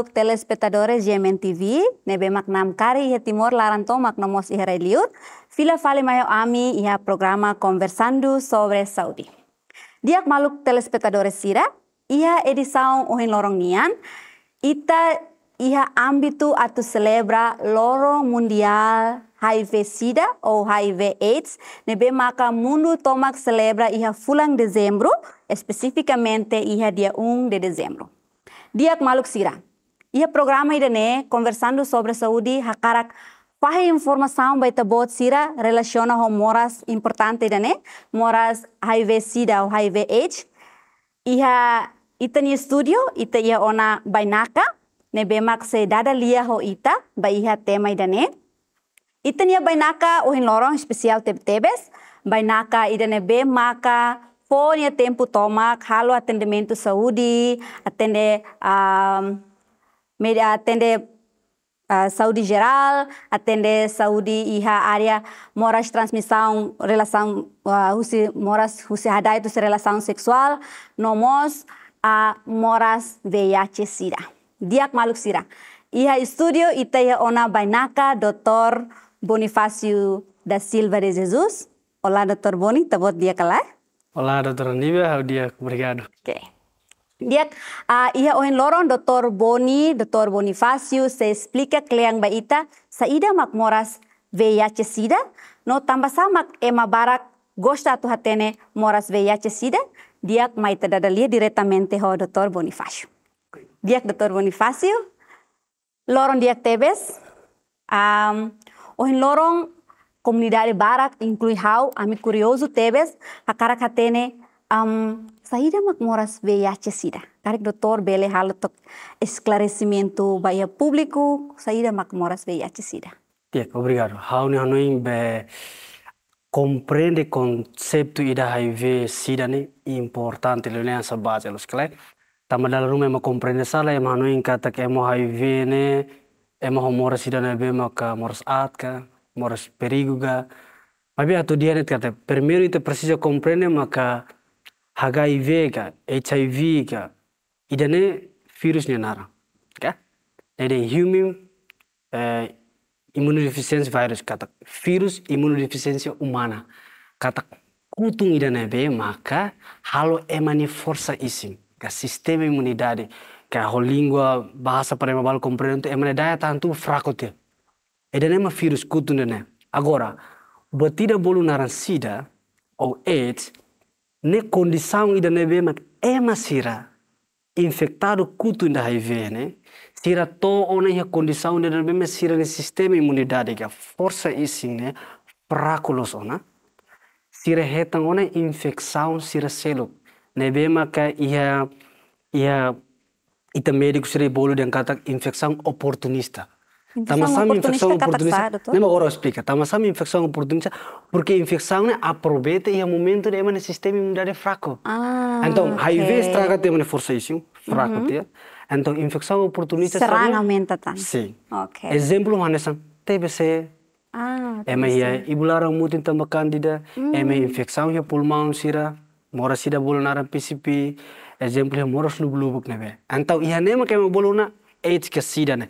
Untuk telespetadores Yemen TV, nebemak maknam kari iha timor laran maknomos nomos iha fila fale mayo ami iha programa Conversando sobre Saudi. Diak maluk telespetadores sira, iha edisaun ohin lorong nian, ita iha ambitu atu selebra lorong mundial HIV SIDA o HIV AIDS, nebe maka mundu tomak selebra iha fulang dezembro, spesifikamente iha dia ung de dezembro. Diak maluk sira. Ia programa Idané, conversando sobre saúde, hakarak Pahe informação baita bot sira relaciona com moras importante Idané, moras HIV sida ou HIV AIDS. Iha itani studio, ita ia ona bainaka, ne bemak se dada lia ho ita, ba iha tema Idané. Itania bainaka ohin lorong especial teb tebes, bainaka Idané bemaka, fone tempo tomak, halo atendimento saúde, atende... Um, media atende uh, Saudi geral, atende Saudi Iha e area moras transmissão, relação, uh, moras, itu relação sexual, nomos, a moras VIH sida. Diak maluk sida. Iha studio itaya ona bainaka Dr. Bonifacio da Silva de Jesus. Olá, Dr. Boni, tabot dia kalah. Olá, Dr. how dia obrigado. Okay. Dia uh, iya lorong Doktor Boni, Doktor Bonifacio se explica kleang baita saida makmoras VIH sida no tambah sama ema barak gosta tu hatene moras VIH sida dia mai tadadalia diretamente ho Doktor Bonifacio. Dia Doktor Bonifacio lorong dia tebes um, ohen lorong komunidade barak inklui hau ami curioso tebes hakara hatene um, mak moras VIH sida karek doctor bele halotok esclarecimiento vaya público mak moras VIH sida Tia, obrigado hauni hanoin be comprende concepto ida HIV sida ni importante lo nean base los kle dala rume ma comprende sala em hanoin katak emo HIV ne emo homora sida ne be maka moras atka moras perigo ga Mabe atu dia net kata, permiru ite precisa compreender maka HIV-ga, HIV-ga idane virusnya nara. Ka? Dede human eh, immunodeficiency virus katak. Virus immunodeficiency umana kata Kutung idane be maka halo emani forsa isim. Ka sistema imunidade. Ka ho lingua bahasa para mal compreendo emani daya tantu fraco te. Idane ma virus kutung dene. Agora, betida bolu naran sida o AIDS ne condição ida nebe mak é masira infectado kutu inda HIV ne sira to ona ya condição ida nebe mak sira ne sistema imunidade ga força ising e ne praculos ona sira hetang ona infecção sira selo nebe mak ia ia ita medico sira e bolo de kata infecção oportunista тамасам инфекцион оппортунист нема ора спика тамасам инфекцион оппортунист porque infecção né aproveita e a momento né mane sistema imunidade é fraco ah, então okay. HIV estraga tem mane né, força isso fraco uhum. tem então infecção oportunista será aumenta tá sim okay exemplo manesan TBC ah é meia ibulara muito então candida é meia hum. infecção e pulmão sira mora sida bolonara PCP exemplo né, então, é moros é lubulubuk né então ia nema que bolona AIDS que sida né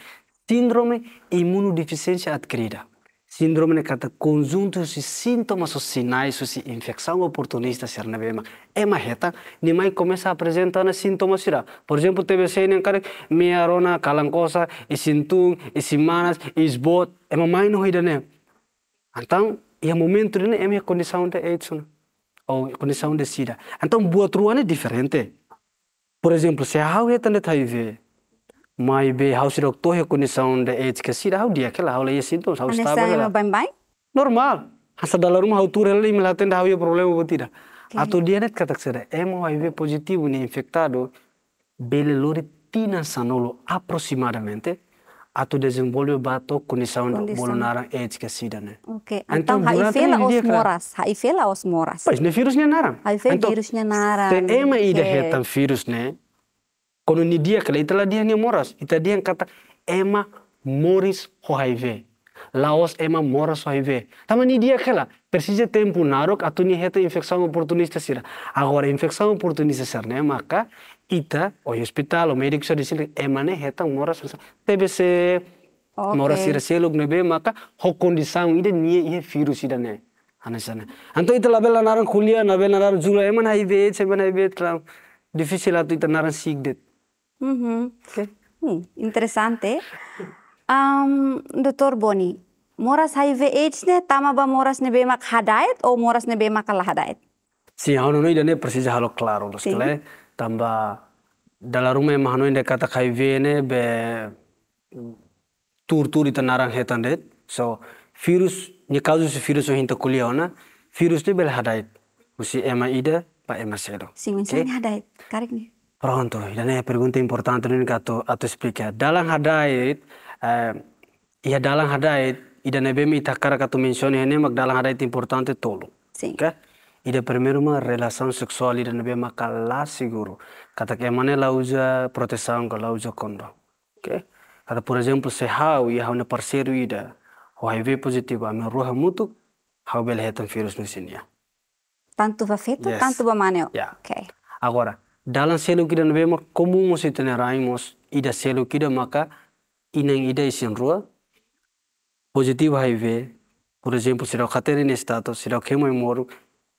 síndrome imunodeficiência adquirida. Síndrome é cada conjunto de sintomas ou sinais de infecção oportunista cernabema. É uma é reta, nem começa a apresentar sintomas. Por exemplo, teve nem cara, meia calancosa, e sintum, e semanas, e esbot. É uma mãe não rida, né? Então, é momento, né? É minha condição de AIDS, ou condição de SIDA. Então, boa truana é diferente. Por exemplo, se a reta de HIV, tá mai be rok tohe kuni sound age ke sira hau dia kela hau leye sintom hau staba kela bain normal hasa dalam rumah hau turel lei melate nda hau ye problem obo tida. atu dia net katak sere emo hiv positif ni infektado bele lori tina sanolo aproximadamente atu desenvolve bato kuni sound bolonara age ke sida ne oke antam hiv la osmoras hiv la osmoras pois ne virus ne hiv virus ne naram te ema ide hetan virus ne kono ni dia kala itala dia ni moras ita dia yang kata ema moris hoive Laos ema moras hoive tama ni dia kala persija tempo narok atau ni heta infeksão oportunista sira agora infeksão oportunista sira ne maka ita o hospital o médico sira disse ema ne heta moras TBC okay. moras sira seluk nebe maka ho condição ida ni ihe virus ida ne anasana anto ita labela naran kulia nabela naran zula ema na hibe ema na difícil atau ita naran sigdet Mm-hmm. Sí. hmm. interesante. Um, Dr. Boni, moras HIV aids ne tama ba moras ne bemak hadait o moras ne bemak kalah hadait? Si hanu ini dene persis halo klaro lo sekali tambah tamba dalam rumah yang hanu inde kata HIV ne be tur tur itu narang hetan det so virus ni si virus yang hinta kuliah ona virus ni bel hadait usi ema ida pa ema sedo. Sing okay. hadait, karek nih. Pronto, den här pergunta importante ini kato atau explica. Dalam hadait, eh, ya dalam hadait, ida nebe ita kara kato mention ini, e mak dalam hadait importante tolu. Sim. Okay? Ida primeiro ma relação sexual ida nebe mak kalah seguro. Kata ke mana lauza proteção ka lauza kondo. Okay? Kata por exemplo se hau ia hau ne parceiro ida. O HIV positivo, a minha mutu, hau bel hetan virus no sinia. Tanto va feto, yes. tanto va maneo. Yeah. Okay. Agora, dalam selu kida na bema komungo si tene raing ida selu kida maka inang ida isin rua positif hiv por exemplo se será catera em estado será que em moro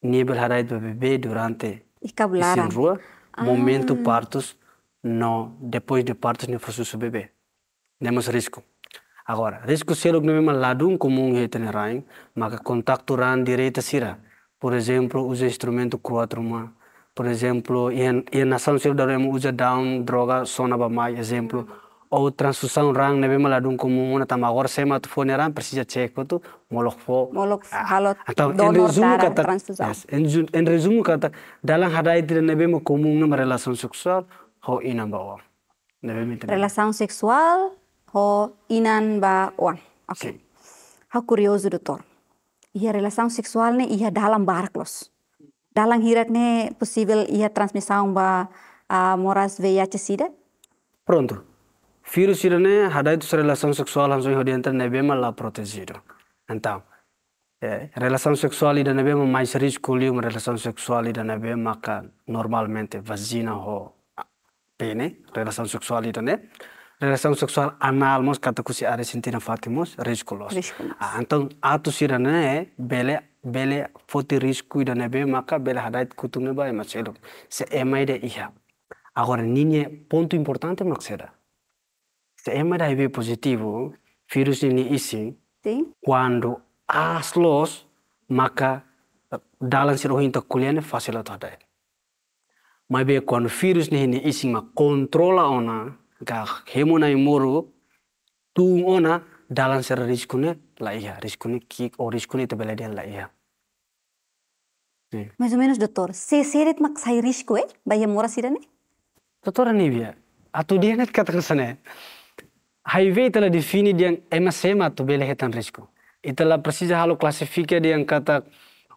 nível harai do bebê durante isin rua ah. momento partos não depois de partos não faz o bebê temos risco agora risco selo que não é lado comum é tene raing maka contacto ran direita sira por exemplo os instrumentos quatro mãos Por exemplo, na em da daremos usa down droga sona na bama, exemplo ou transfusão rang nebe maladung comum na tama agora sema mato fone rang precisa ya checo tu molok fo molok halot atau en resumo kata em resumo kata dalam hadai tidak nebe mo comum na relação seksual ho inan ba wa nebe relação seksual ho inan ba wa oke ha curioso doutor ia relação sexual ne ia ya dalam barclos. los dalam Dalang ne possible ia transmisaun ba a moras veya cesida Pronto. Vírus irane hadai sua relação seksual hanzo ho diantar bema la protegido. Então, é, e, relação seksual ida bema mais risku liu uma seksual sexual ne bema ka normalmente vagina ho pene relação seksual ida ne seksual seksual anal mos kata kusi are sintina fatimos risku los. Ah, então ato sirane ne bele bele foti risku ida nebe maka bele hadait neba ema maselo se ema ida iha agora ninye ponto importante maxera se ema ida ibe positivo virus ini isi Sim. quando as maka eh, dalam siro hinta kuliane fasilo tadai mai be quando virus ni ini isi ma kontrola ona ga hemona imuru tung ona dalam sera risku ne laia, riscuni kik o riscuni te bela dian laia. Mais ou menos, doutor, se seret mak sai risku e, bai mora sirene? Doutor, ani bia, atu dia net kata kesane, hai vei tala defini dian emasema tu bela hetan risku. Itala presija halo klasifika dian kata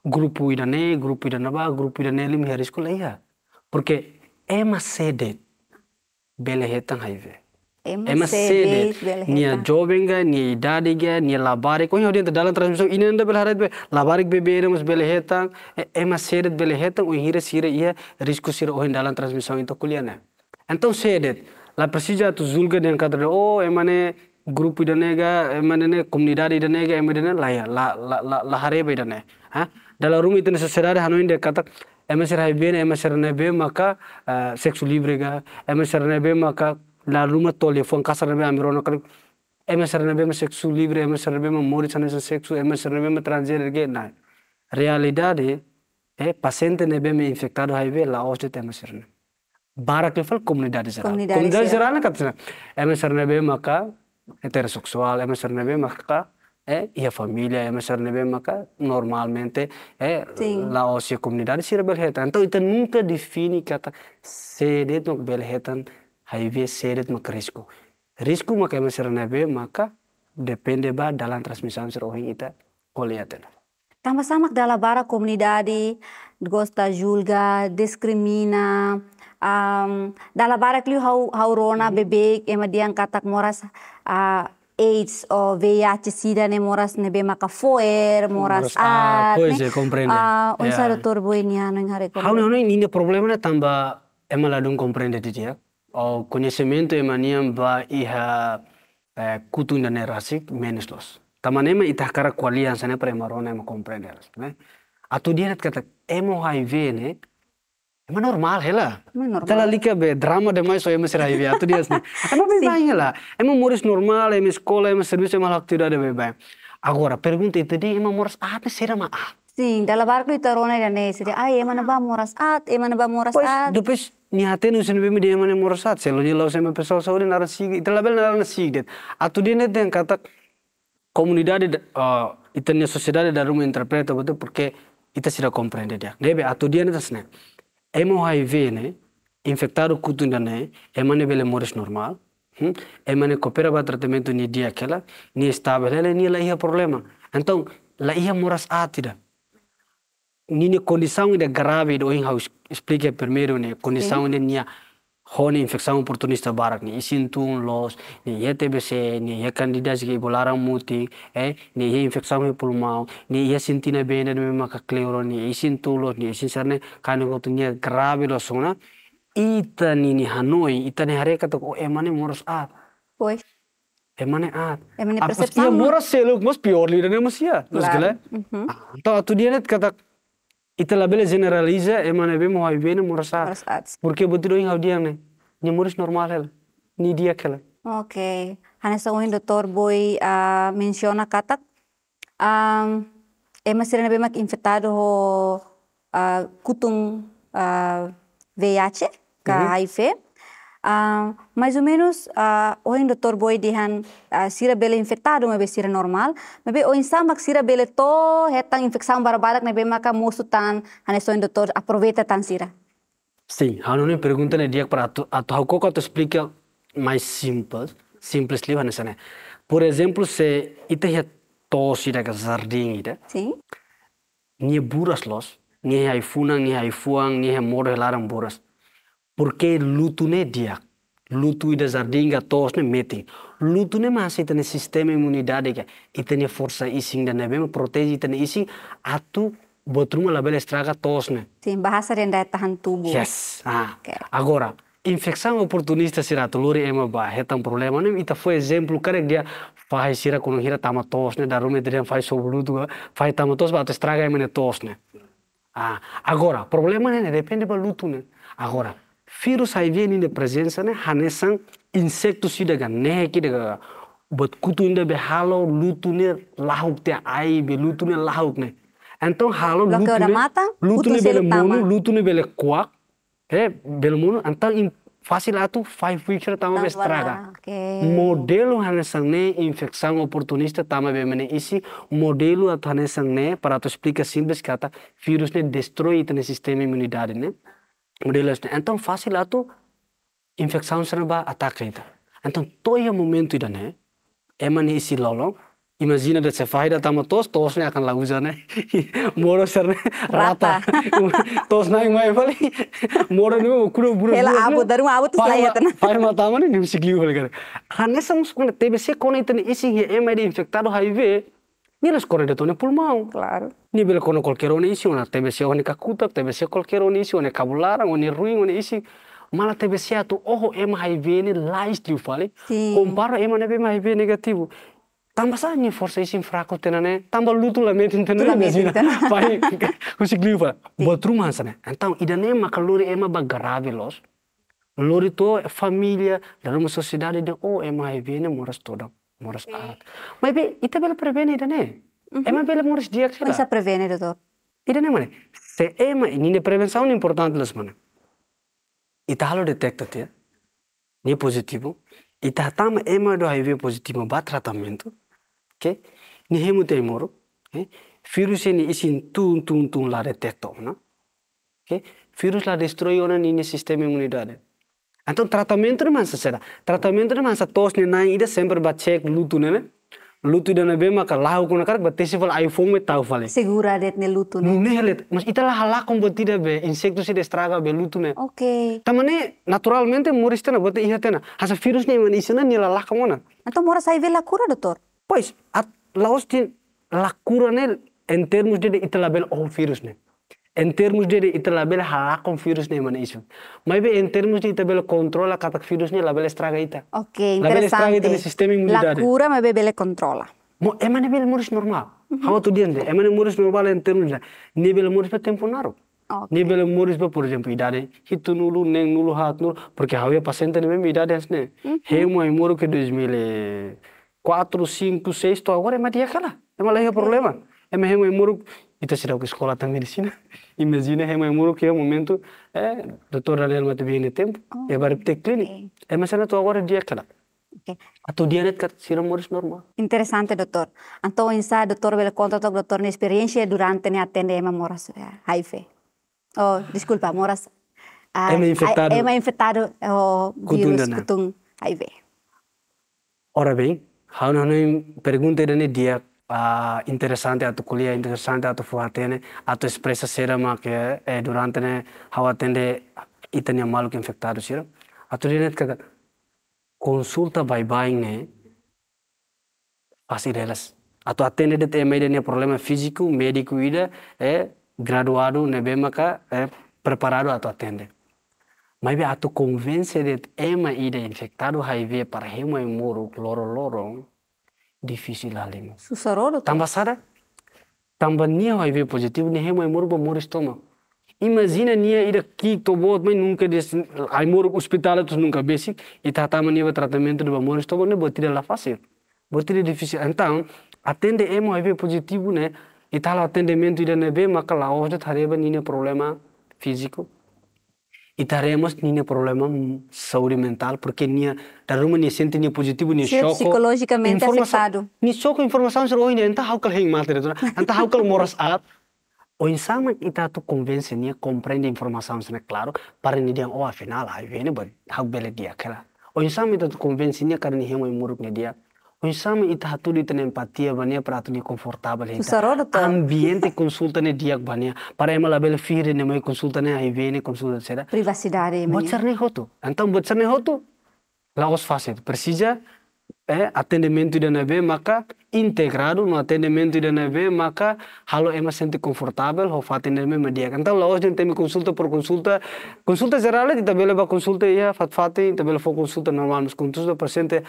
grupu idane, grupu idane ba, grupu idane lim hai risku laia. Porque emasedet bela hetan hai ve ni nia jobenga nia idadiga nia labarik oh hodi dalam transmisi ini anda belharat be labarik be beremus sedet emasede hetang oi hira sira iya risku sira oi dalam transmisi itu kuliahnya Entau sedet la persija tu zulga den kadre oh emane grup idanega emane ne comunidade idanega emane ne laya la la la la hareba idane ha dalam rumi tene sociedade hanu de katak emasir hai ben emasir ne be maka eh, sexu librega emasir ne be maka la luma tole fon kasar amiro amirono kare MSRNB me emesar na be me morisane sexu, MSRNB me transgender gay na. Realidade é paciente nebe me infectado be la os de MSRNB. Barak level comunidade geral. Comunidade geral na katna. MSRNB maka na be maka é e familia família é mas nebe maka normalmente é la oste komunidad sirabel hetan. to ita nunca defini kata sedet detok bel hetan. HIV seret maka risku. Risku maka masirana be maka depende ba dalam transmisian serohing kita tena. Tama samak dalam bara komunidade gosta julga diskrimina um, dalam bara kliu hau haurona mm -hmm. bebek emadiang katak moras uh, AIDS o VIH sida ne moras nebe maka foer moras ah, ya. a pues se comprende a ya. un yeah. doctor bueniano en hare como Hau no ni problema na tamba emaladung comprende dia ya, O conhecimento e mania ba iha eh, kutunda ne rasik Tamane ma itah kara kualian sana pre marona ema compreender, Ne? Atu dia net kata emo hiv ne Emang normal hela. Tala lika be drama de mai so emang sira hiv atu dia sne. Emang be bae hela. Emang muris normal, emang sekolah, emang servis, emang lak tidak ada be bae. Agora pergunta itu dia emang moras apa sira ma? Sim, dalam barco itu rona dan ne sira ai emang ba moras at, emang ba moras at. Depois ni hatenu sen bemi mana mane morosat selo di lau sema pesol sauri ara sig italabel na na sig atu net den kata di uh, itania sociedade da rumo interpreta bote porque itu sira komprende dia debe atu dia net sne emo hiv ne kutun dan ne emane bele moris normal hmm? emane kopera ba tratamento ni dia kela ni stabil ni la ia problema entong la ia moras atida nini condição de grave do haus explica primeiro né condição de nia hone infecção oportunista barak ni e sintum los ni ETBC e ni ye candidas que bolaram muti eh ni ye infecção pulmau ni ye sintina bene de maka cleuro ni e sintum los ni sinserne kanu ko nia grave lo sona ita ni hanoi ita ni hareka to ko emane moros a pois Emane at. Emane persepsi. Iya murah sih lu, mas pure leadernya mas ya. Terus gila. Tahu tuh dia net kata Itulah bela generaliza e mana be mohai bene murasa. Porque botido ing audiang ne. Nyemuris normal hel. Ni dia kela. Oke. Hanya soin dokter boy a menciona katak. Um, e masirana be mak infetado ho a kutung a VIH ka mm HIV. Uh, mais ou menos uh, hoje doutor boi dihan uh, sira bele infectado mas sira normal mas o insama que sira bele to hetan infecção barbarak bem maka musu tan ane soin doutor aproveita tan sira sim hanone pergunta ne dia para tu atu ko tu explica mais simples simples li hane sane por exemplo se ite het to sira ka zarding ite sim ni buras los ni hai funang ni hai fuang ni hai moro larang um buras porque luto ne dia luto e zardinga tos ne meti luto ne masih itene sistema imunidade ka itene força ising dan nebe protege itene ising atu botrum la bela estraga tos ne sim bahasa renda tahan tubo. yes ah okay. agora infecção oportunista será tuluri ema ba um problema ne ita foi exemplo karek dia faz sira kono hira tama tos ne darume dia fai sobluto fai tama tos ba estraga ema ne tos ne ah agora problema ne depende ba luto ne agora Virus HIV ainda ne hanya Hanesan insecticida ga né que daga but kutu ini be halo lutu ne lahuk te ai be lutu ne lahuk ne. Então halo lutu ne bela lutu ne bele mono, lutu ne bele kuak, é bele mono. entah in fasil atu five weeks ra tama be model Okay. Modelo Hanesan ne infecção oportunista tama be mene isi modelo at Hanesan ne para tu explica simples kata vírus ne itu ne sistem imunidade ne modelers então fácil ato infecção serba ataque ita então toia momento ida né é mani isi lolong Imagina dat se faida tos tosnya akan lagu sana moro serne rata tosna yang mai bali moro nih mau kuro buru hela abu daru abu tuh lai yatna fai ma tama ni nim sigli bali kare hane sam skone tebe se kone itne isi he emai infektado highway Mira scorrere tone pulmão. Claro. Nível quando qualquer um isso, na TBC onde cacuta, TBC qualquer um isso, onde cabulara, onde ruim, onde isso. Mala TBC atu, oh, em HIV ne lais tiu fale. ¿eh? Comparo em HIV negativo. Tambah saja forse isin fraco ne, tamba lutu lah metin tena. Lah metin tenane. Pai, usik liu fale. Buat rumah sana. Então, idane makaluri ema bagarave los. Lori to familia, dalam sociedade de oh, ema HIV ne moras todam morës atë. Ma i be, i të belë prevene i dëne. E ma belë morës djekë qëra. Mësa prevene do të? I dëne mëne. Se e ma, një në prevensaun important lësë mëne. I halo detekta të, një pozitivu, i të hatama e ma do HIV pozitivu ba tratamentu, ke, një hemu të e moro, ke, virus ini isin tun tun tun la detekta na? ke, virus la destroy ona një sistem imunidade. Então, tratamento de é será. Tratamento de é tos ne nai ida sempre bacek lutu ne lutu ida ne bema ka lahu kuna karak fal um iPhone me tau fale. Segura det ne lutu ne. Ne let, mas ita lah halak kom batida be insecto se destraga be lutu ne. Oke. Tamane naturalmente moriste na bote ihate tena. Hasa virus ne man isena ne lah kamona. Então mora sai ve lakura doutor. Pois, at laos tin lakura ne en termos de ita label o oh, virus ne. En termos de ita label ha com vírus nem mana isso. Mas bem, termos de ita bela controla cada vírus la label estraga ita. Ok, la Label estraga ita sistema inmunitario. La cura mas be bela controla. Mo é mana bela morris normal. Há tu dia, é mana morris normal em termos de nível morris para tempo naro. Okay. Nível morris para, por exemplo, idade, eh, hito nulo, nem nulo, hat nulo, porque havia paciente na mesma idade, né? Remo eh, aí moro que 2004, 5, 6, agora é mais dia cala. É mais problema. É mais remo aí itashirauka então, escola ta medicina imagina hema é muro que é o momento é doutor Daniel matbiene tempo ah, é para ter clinic é mas ela tu agora dia kala atau dia net né, kat siram moris é normal interessante doutor anto insa doutor bela conta to doutor ne experiência durante ne né, atende hema é moras hiv oh desculpa moras hema infectado hema infectado o vírus né? cutung hiv ora bem hau não pergunta ne dia uh, interesante atau interessante interesante atau fuhatene atau expressa sera é ke eh, durante ne hawatende itania malu que infectado sera atau dia net kata consulta by buying ne pasti relas atau atende det emai dene problema físico médico ida é graduado né bem ka é preparado atau atende mas a tu convence é emai ida infectado HIV para hemai cloro loro lorong dificil halim. Susarolo. Tambah sada, tambah nia HIV positivo, nia hemo emoro ba moro estômago. Imagina nia ira ki tobot, mas nunca des, ai moro hospital tu nunca basic, e tratama nia tratamento do ba nem estômago, nia botira lá fácil. Botira difícil. Então, atende hemo HIV positivo, né? E tal atendimento a nebe, mas que lá hoje tareba nia problema físico. E teremos nina problema saúde mental, porque nia daruma nia sente nia positivo nia choco. Psicologicamente afetado. Nia choco informação sobre oi nia anta haukal heng materi tu, anta hau moras at. O insan ita tu convence nia compreende informação sobre claro, para nia dia oh afinal aí vem nia hau bele dia kela. O insan ita tu convence nia karena nia hemo imuruk nia dia Insama ita hatu ita patia bania para komfortabel ni confortável ita. Ambiente consulta ne diak bania para ema label fire ne mai consulta ne hiv ne Privasi dari Privacidade. Botsar ne hotu. Entah botsar ne hotu. Lagos fácil. Persija, eh, atendimento de neve maka integrado no atendimento de neve maka halo ema sente komfortabel, ho atendimento media Entah laos den temi konsulta por konsulta, konsulta zerale di tabela ba konsulta ia fat fati ita bela fo konsulta normal mas konsulta paciente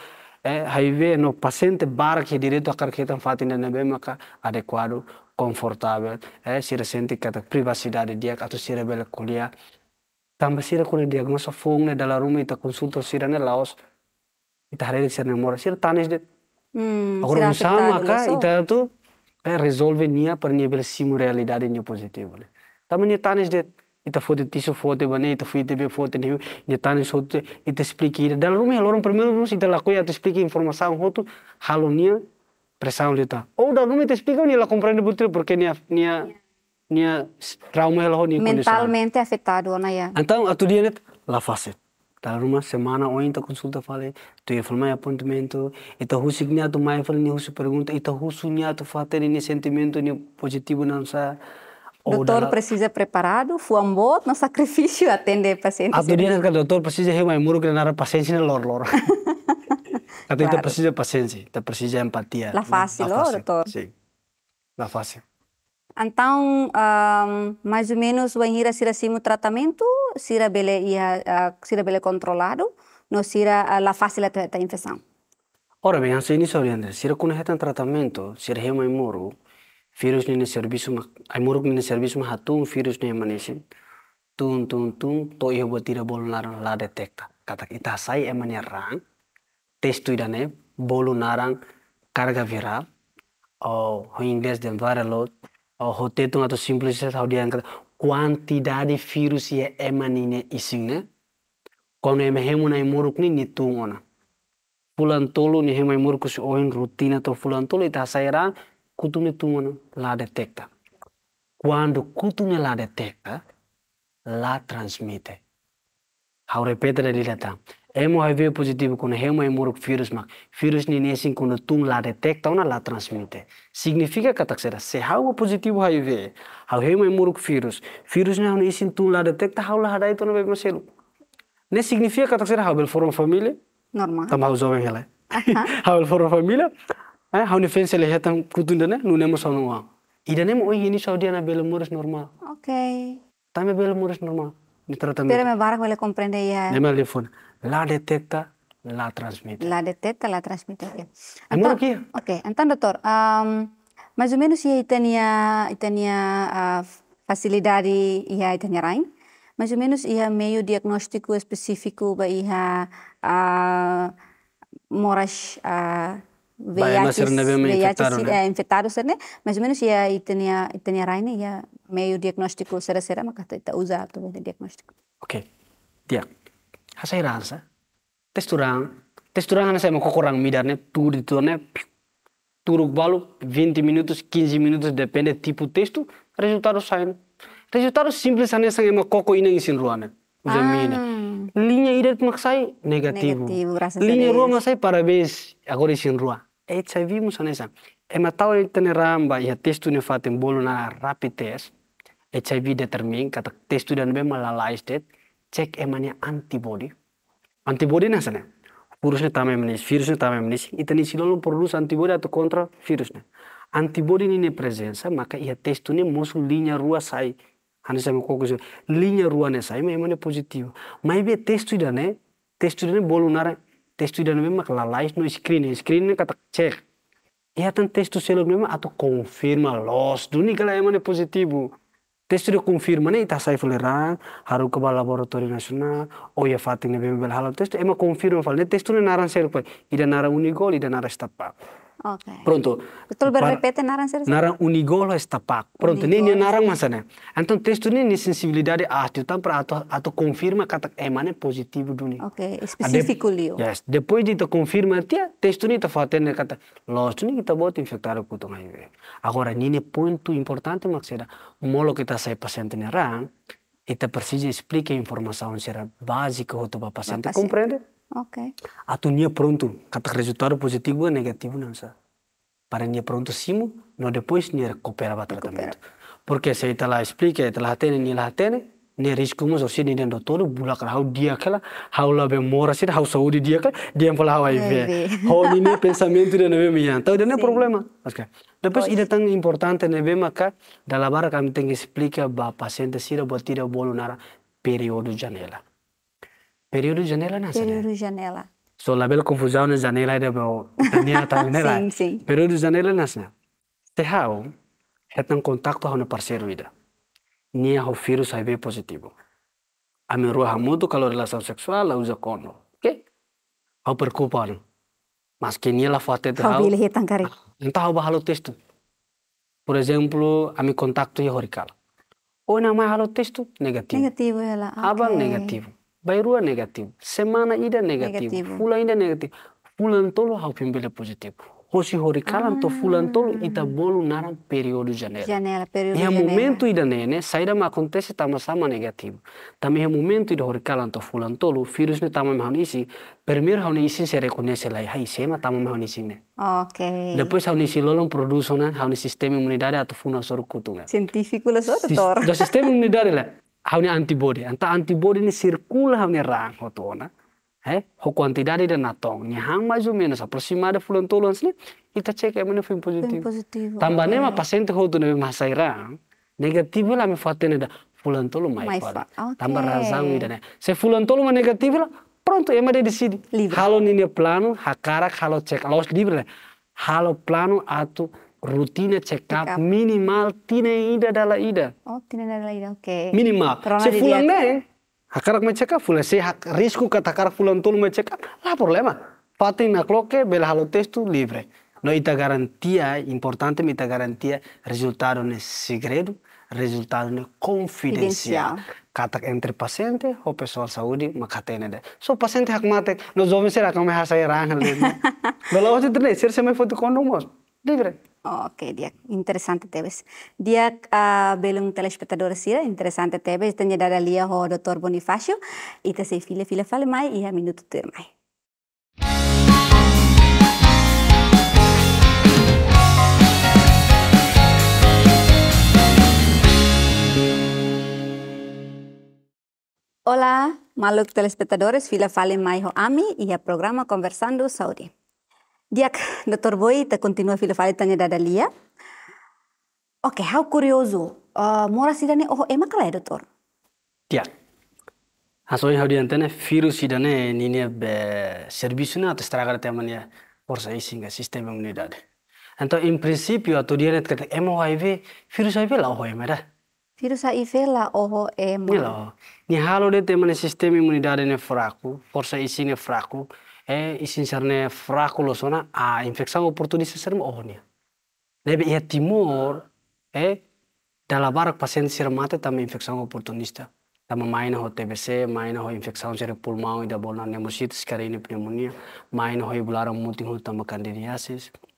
HIV no paciente que direto a carqueta fatina na maka adequado confortável é se recente que a privacidade dia ato se rebela colher também se recolhe diagnóstico fong né dalam rumi e ta konsulta sira rene laos kita e hari sira ne mora re tanes de agora sama maka ita tu eh, resolve nia per nia bela simu realidade nia positivo. né nia tanes de Itafote tisofote bane itafote befote ne tane sote ita explique dalam rumi lorong primeiro nus ita lakoi ata explique informação roto halonia pressão lita Oh dalam rumi ita explique ni la compreende butil porque nia nia nia trauma ela honi mentalmente afetado ona ya Antau atu dia net la fase. dalam rumi semana oin ta consulta fale tu ia formar apontamento ita husik nia tu mai fale ni husi pergunta ita husu nia tu fater ni sentimento ni positivo nansa. sa Doutor precisa preparado, fuambot, no sacrifício atende paciente. Atudianas ah, que o doutor precisa rememoro que nara paciência no lor Até claro. precisa paciência, te precisa empatia. La fácil, doutor. Sim, la fácil. Então, um, ah, mais ou menos, vai ir a ser assim o tratamento, se bele, bele controlado, não se ah, la fácil a infecção. Ora bem, assim, isso, Leandro, se era com tratamento, se era rememoro, virus ni servisu ma ai muruk ni servisu ma hatun virus ni manesim tung tung, tun to iho bo tira bolu narang la detekta katak ita sai emania rang tes tu idane bolu narang karga viral o oh, ho ingles den viral load o oh, ho tetung atau tau dia angkat kuantidade virus ia emanine isingne kono ema na imuruk ni nitung ona Pulang tolu ni hemai muruk si rutina to pulang tolu ita sai rang kutune tungonu la detecta. Quando kutune la detecta, la transmite. Hau repetere li lata. Emo HIV positivo con hemo hemoruk virus mak. Virus ni nesin con tum la detecta una la transmite. Significa kataksera se hau positivo HIV. Hau hemo hemoruk virus. Virus ni hau nesin tung la detecta hau la hadai tona bebno selu. Ne significa kataksera hau bel forum familia. Normal. Tam hau zoven hela. Hau bel forum familia hawni fen sele hetan kutundana wa ida idanemo oh ini saudi ana belum murus normal okay tame belum murus normal ni tratamiento pero me barak vale comprende ya nema le la detecta la transmite la detecta la transmite okay amor e kia okay antan doutor um mais ou menos ia itania itania uh, facilidade ia itania rain mais ou menos ia meio diagnóstico específico ba ia uh, moras uh, infectados, más o menos ya y tenía, y tenía reina ya medio diagnóstico será será me kata ita uza tu medio diagnóstico. Oke, dia. Ya. Hasa rasa. Tes turang, tes turang ana saya mau kurang midarnya tu di tuannya turuk balu 20 minutos, 15 minutos depende tipo texto, resultado sai. Resultado simples ane sangue ma coco ina isin ruana zamina. Ah. Linha ida maxai negativo. negativo linha rua maxai parabéns. Agora em rua. É isso vimos nessa. É matau e ramba e a ya, testo ne fatem bolo na rapid test. HIV determin kata testo dan be malalai Check cek emanya antibody. Antibody nasana. Virusnya tamai menis, virusnya tamai menis. Ita ni silolong produs antibody atau kontra ne. Antibody ini presença maka ia testo ne musuh linha rua sai hani sami kokus linya ruane sai me mane positivo mai be test tu dane test tu dane bolu nare test tu dane me mak lalais no screen screen kata cek ya tan test tu selo me ato confirma los duni kala e mane positivo test tu confirma ne ita sai folera haru ke laboratorio nasional o ya fatin ne be bel halo test ema confirma fal ne test tu ne naran selo pai ida unigol ida nara Okay. Pronto. Betul berrepete narang sih. Narang unigolo estapak. Pronto, nini narang Anton Então texto nini sensibilidade arte, itu para ato ato confirma kata emane positivo duni. Oke, okay. específico Yes, depois de to confirma tia, texto nini ta fatene kata, los nini kita bota infectado com orang ini. Agora nini ponto importante maksudnya. molo kita sai paciente narang, kita precisa explica informação secara básica hoto para paciente, compreende? Okay. А то ние pronto, cada resultado positivo ou negativo não sa. Para nia pronto sim, não depois ние o tratamento. Porque se ele lá explica, ele lá tene, ele lá tene, ni risco mas osi ni den doutor bulak hau dia kala, hau lá bem mora sida, hau saúde dia kala, dia fala hau IV. Hau ni ni pensamento de nebe minha. Então, de problema. Okay. Oh, depois, ida tão importante nebe maka, da labara kami tem explica ba paciente sida buat tidak nara período janela. Período de janela nessa, Período de janela. Só so, label confusão na janela era meu. Janela, janela. sim, sim. Período de janela nessa. Terrao, retan contacto com o parceiro ida. Nia o vírus HIV positivo. A minha rua muito calor relação sexual, ela usa cono. Ok? Ao preocupar. Mas que nia la foto de Hau. Bila hitan kare. Entah apa halo texto. Por exemplo, a minha contacto é horical. Ou não mais halo texto negativo. Negativo ela. Ah, okay. Abang negativo bayrua negatif, semana ida negatif, fulan ida negatif, fulan tolo hau pembele positif. Hosi hori kalam to ah. fulan tolo ita bolu naran periode janela. Janela, periode. janela. E momentu ida nene, saida ma akontese tama sama negatif. Também é momentu ida kalam to fulan tolo, virus ne tama mahan isi, permir hau isi se rekonese lai, hai sema tama mahan isi ne. Oke. Depois hau isi lolong produzo hau hau sistem imunidade atau funa sorukutu. Científico soru tor. Do sistem imunidade lah ni antibody anta antibody ni hau ni rang tuona. he eh? ho kuantidari de natong ni hang mais ou menos aproximada fulon tolon ansli ita cek emene fim positif? Oh. Tambah ne ma ho tu ne masai rang negatif la me ne da fulon tolo mai para tamba razang ne. se fulon tolon ma negatif la pronto ema de decide halo ni plano hakarak halo cek, alos libre. halo plano atu Rutina check-up check minimal tine ida dala ida. Oh, tine dala ida, oke. Okay. Minimal. Corona se fulan ne, hakarak me check-up fulan se hak risku kata hakarak fulan tolu me check-up, la problema. Fate na cloque, bela halo testo livre. No ita garantia, importante me ita garantia, resultado ne segredo, resultado ne confidencial. Katak entre paciente ho pessoal saúde makatene de. So paciente hak matek, no jovem será que me hasa irangel. Bela hoje tene, ser se me foto kondomos, Livre. Ok, dia interesante tebes. Dia uh, un telespectador sira interesante tebes tanya a lia ho oh, Dr. Bonifacio ita se file file fale mai a minuto te mai. Hola, malo telespectadores, fila fale mai ho oh, ami a programa conversando saudi. Diak, dottor, voi te continua filo faletane da dalia. Ok, how curioso. Uh, eh, mora sidane oho ema ya dottor. Diak. yang hau diantene virus sidane ini be servicio na testragar temania forza isinga sistema unidade. Anto in princípio, atau dia net kata emo HIV, virus HIV lah oh ya mana? Virus HIV oh oho Nih Ni nih oho. deh halo sistem temane sistema imunidade ne fraku isi isinga fraku eh isin sarne frakulo sona a oportunis oportunista serem nia ya ia eh e barak pasien mate tama infeksan oportunista tama maina ho TBC, maina ho infeksan sere pulmão ida bolna nemositis karine pneumonia, maina ho ibulara muting ho tama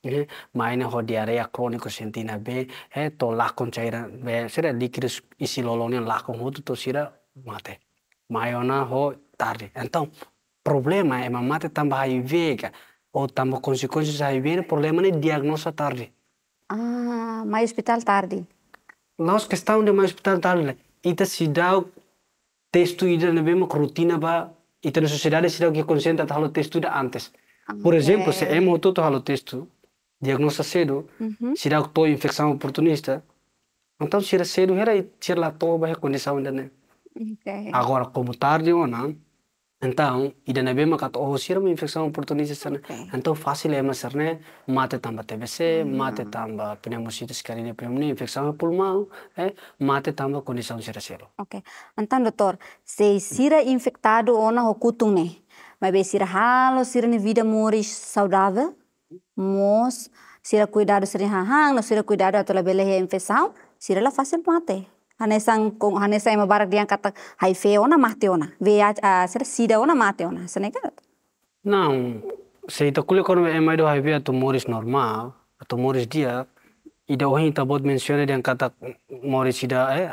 eh maina ho diarea kroniko sentina B, eh to lakon cairan B, sira líquidos isi lakon ho to sira mate. Maiona ho tarde. Então, problema é a mate tambah HIV ka ou tambah consequências HIV problema ne diagnosa tarde. Ah, mais hospital tarde. Nós questão de mais hospital tarde. Ita se dá testo ida ne bemo rutina ba e na sociedade se dá que consciente tá halo testo da antes. Ah, Por exemplo, se é moto tá teste testo diagnóstico cedo, uhum. se dá to é infecção oportunista. Então se era cedo era se lá toda ba é condição ainda né. Okay. Agora como tarde ou não, Então, ida na bema kato oh sira uma infecção oportunista sana. Okay. Então, fácil é mas sarne mate tamba TBC, mm. mate tamba pneumocystis carine pneumonia, infecção pulmão, eh, mate tamba condição sira selo. Oke. Okay. Então, doutor, se sira infectado ona hokutung ne. Mas be sira halo sira ne vida moris saudável, mos sira cuidado sira hahang, no sira cuidado atola belehe infecção, sira la fácil mate sang, kong saya ema barak diang kata hai feona mateona ve a ona sidaona mateona seneka não se ita kule kono ema do hai via moris normal moris dia ida ohi ita bot mencione diang kata mores ida eh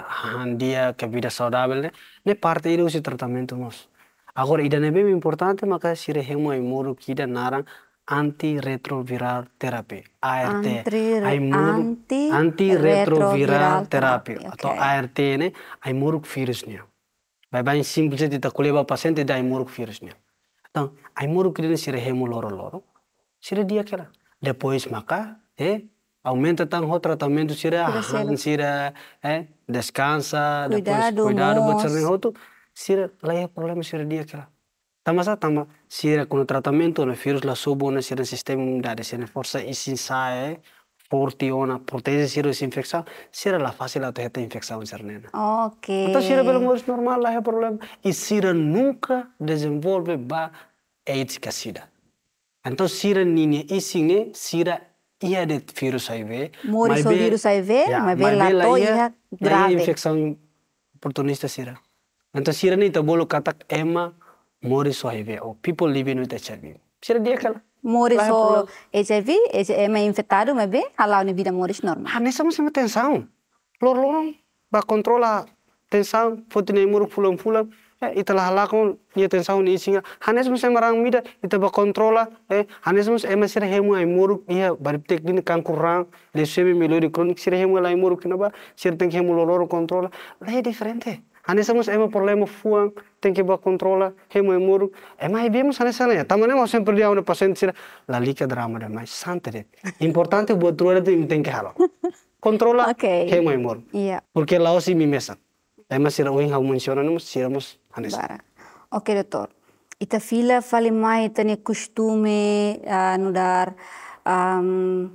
ke kebida saudabel ne parte ida usi tratamento mos Agora, ida nebe importante maka sire hemo e moru kida narang antiretroviral terapi ART anti anti antiretroviral terapi atau ART ini ay muruk virusnya bay bay simple se dita kuleba pasien da ay muruk virusnya então ay muruk ini sire hemo loro loro sire dia kira depois maka eh aumenta tang ho tratamento sire ahan sire eh descansa depois cuidado bot ho tu sire laia problema sire dia kira sama-sama sira kuna tratamento na virus la subo na sira sistema imunidade sira força isin sae forte ona protege sira is infecção sira la fácil la teta infecção sira nena. Ok. Então sira pelo menos normal lah é problem. e sira nunca desenvolve ba AIDS que sida. Então sira nini isine e sira ia de virus HIV. Mori so virus HIV, yeah, mas bela to ia grave. infecção oportunista sira. Então sira nem tabolo katak ema mori so HIV or people living with HIV. Será dia kala? Mori so HIV, é meio infectado, mas bem, a lá vida moris normal. Ah, nessa mesma tensão. Lor lor, ba controlar tensão, pode nem muro pulang pulang. Eh, ita lah lah kon ia tensão ni singa. Hanes ah, mesmo merang mida, ita ba kontrola. Eh, hanes mesmo emas mesmo hemu ai muro ia bariptek din kan kurang, leucemia melodi kronik sira hemu lai muro kinaba, sira teng hemu lor lor Lai diferente. Ani é emo problema fuang, tem que boa controla, remo e muro. É mais vemos ani Também Tamane mau sempre dia una paciência, la lica drama é mais santo det. Importante o buat truera tem tem que halo. Controla, okay. remo e muro. Yeah. Porque lá osi me mesa. É mais o sira oin hau mencionamos, siramos ani Bara, Ok, doutor. Ita fila fale mai tani costume uh, no um,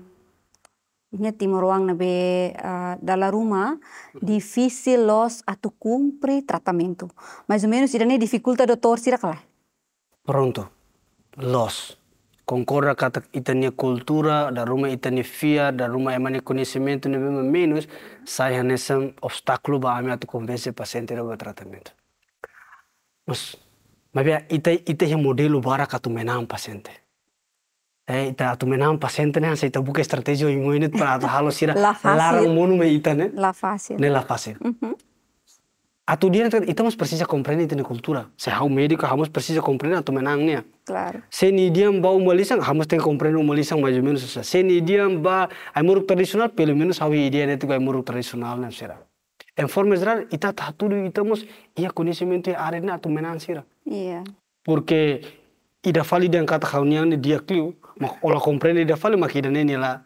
Ini Timor ruang nabe uh, eh, dalla Roma, mm-hmm. difícil los a tu tratamento. Mais ou menos, irane dificulta doutor sirakala. Pronto, los. Concorda kata itania cultura, da rumah itania fia, da rumah emane conhecimento, nebe menos, saya nesse obstáculo ba ame a tu convence paciente do tratamento. Mas, mas ita ita modelo bara katu menang paciente eh ita tu pasien tenehan se ita buka strategi imunet para halo sira larang monu me ita ne la fase. ne la fase. uh a tu dia ita mas precisa compreender ita ne cultura se hau médico hamos precisa compreender a tumenang ne claro se ni dia mau melisang harus tem komprehensi umalisang mais ou menos se se ni dia ba ai muruk tradisional, pelo menos hau dia ne tu ai muruk tradisional ne sira en forma geral ita ta tudo ita mos ia ya conhecimento arena tumenang sira Iya. porque ida fali dan kata hau niang ne dia clio ma ola comprende da fale ma ne nila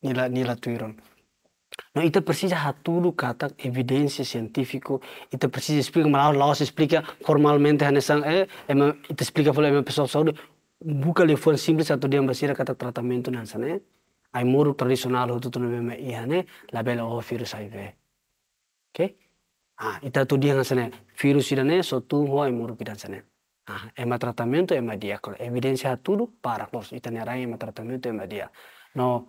nila nila tuiron No, nah, ita precisa hatulu kata evidensi científico, ita precisa explica, ma laos laos explica ya, formalmente hanya sang eh, ema, ita explica fala ema pesawat saudi buka lefon simple satu dia basira kata tratamento nansan eh. iya, ne ai moro tradisional hotu tu nebe iha ne, labela o oh, virus ai HIV. Okay? Ah, ita tu dia nansan ne virus ne so tu ho ai moro pidan ne é ema tratamento é ema dia. Kalau evidensia tudu barak los itanerai ema tratamento é ema dia. não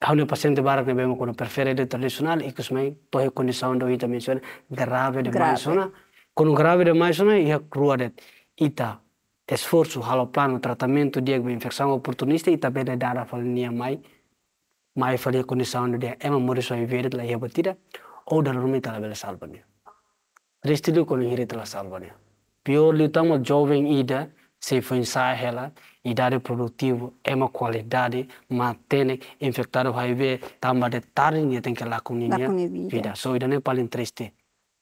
há um paciente barak que bemo kono prefere de tradicional e que kusmai tohe condição do ita menciona grave de mais zona. Kono grave de mais zona ia crua det ita esforço halo plano tratamento dia be infecção oportunista e ita beda dara falnia mai mai falia condição do dia ema moriso e verit la ia batida ou da rumita la bela salvania. Restilu kono hiri la salvania. Pior, uma jovem ida, se foi ensaiar ela, idade produtiva é uma qualidade, mantém o HIV, também de tarde tem que lá com vida. So, ida nem paling triste.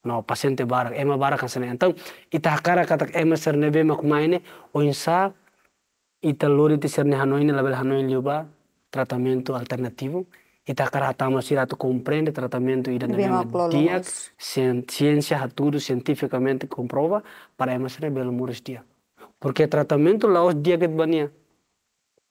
No, paciente barak, é uma baraka sene. Então, ita cara kata é uma sernebe makmaine, o ensa, ita lori te serne hanoine, label hanoine liuba, tratamento alternativo. Ita kara tama si rato comprende tratamento ida na dia ciência a tudo cientificamente comprova para emas rebelo mures dia. Porque tratamento laos dia que bania